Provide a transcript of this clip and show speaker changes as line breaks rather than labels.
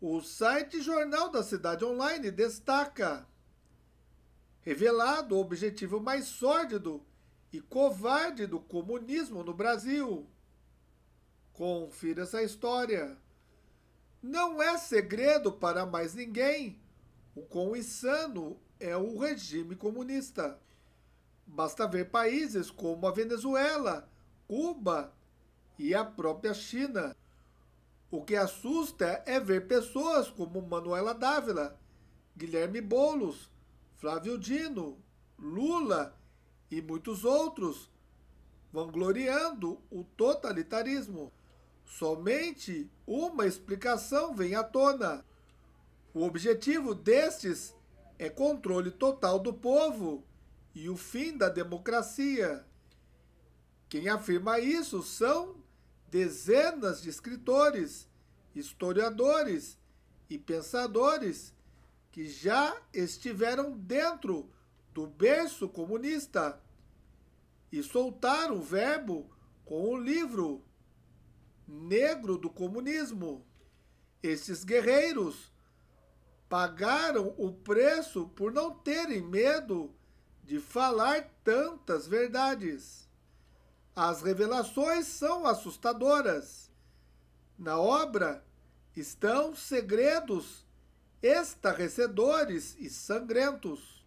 O site Jornal da Cidade Online destaca: revelado o objetivo mais sórdido e covarde do comunismo no Brasil. Confira essa história. Não é segredo para mais ninguém o quão insano é o regime comunista. Basta ver países como a Venezuela, Cuba e a própria China. O que assusta é ver pessoas como Manuela Dávila, Guilherme Bolos, Flávio Dino, Lula e muitos outros vangloriando o totalitarismo. Somente uma explicação vem à tona. O objetivo destes é controle total do povo e o fim da democracia. Quem afirma isso são dezenas de escritores, historiadores e pensadores que já estiveram dentro do berço comunista e soltaram o verbo com o livro Negro do Comunismo. Esses guerreiros pagaram o preço por não terem medo de falar tantas verdades. As revelações são assustadoras. Na obra estão segredos estarrecedores e sangrentos.